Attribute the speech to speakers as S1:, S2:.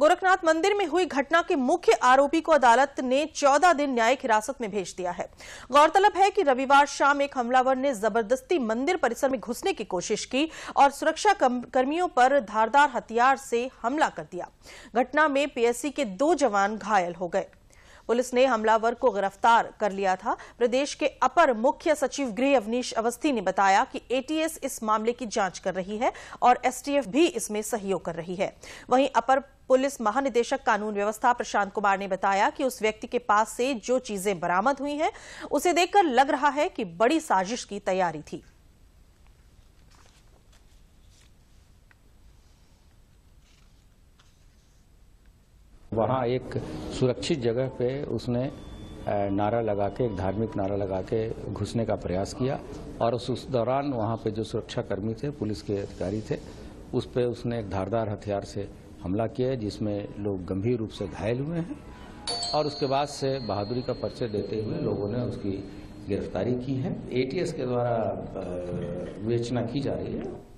S1: गोरखनाथ मंदिर में हुई घटना के मुख्य आरोपी को अदालत ने 14 दिन न्यायिक हिरासत में भेज दिया है गौरतलब है कि रविवार शाम एक हमलावर ने जबरदस्ती मंदिर परिसर में घुसने की कोशिश की और सुरक्षा कर्मियों पर धारदार हथियार से हमला कर दिया घटना में पीएससी के दो जवान घायल हो गए पुलिस ने हमलावर को गिरफ्तार कर लिया था प्रदेश के अपर मुख्य सचिव गृह अवनीश अवस्थी ने बताया कि एटीएस इस मामले की जांच कर रही है और एसटीएफ भी इसमें सहयोग कर रही है वहीं अपर पुलिस महानिदेशक कानून व्यवस्था प्रशांत कुमार ने बताया कि उस व्यक्ति के पास से जो चीजें बरामद हुई हैं उसे देखकर लग रहा है कि बड़ी साजिश की तैयारी थी
S2: वहाँ एक सुरक्षित जगह पे उसने नारा लगा के एक धार्मिक नारा लगा के घुसने का प्रयास किया और उस उस दौरान वहाँ पे जो सुरक्षाकर्मी थे पुलिस के अधिकारी थे उस पर उसने एक धारदार हथियार से हमला किया जिसमें लोग गंभीर रूप से घायल हुए हैं और उसके बाद से बहादुरी का परिचय देते हुए लोगों ने उसकी गिरफ्तारी की है एटीएस के द्वारा विवेचना की जा रही है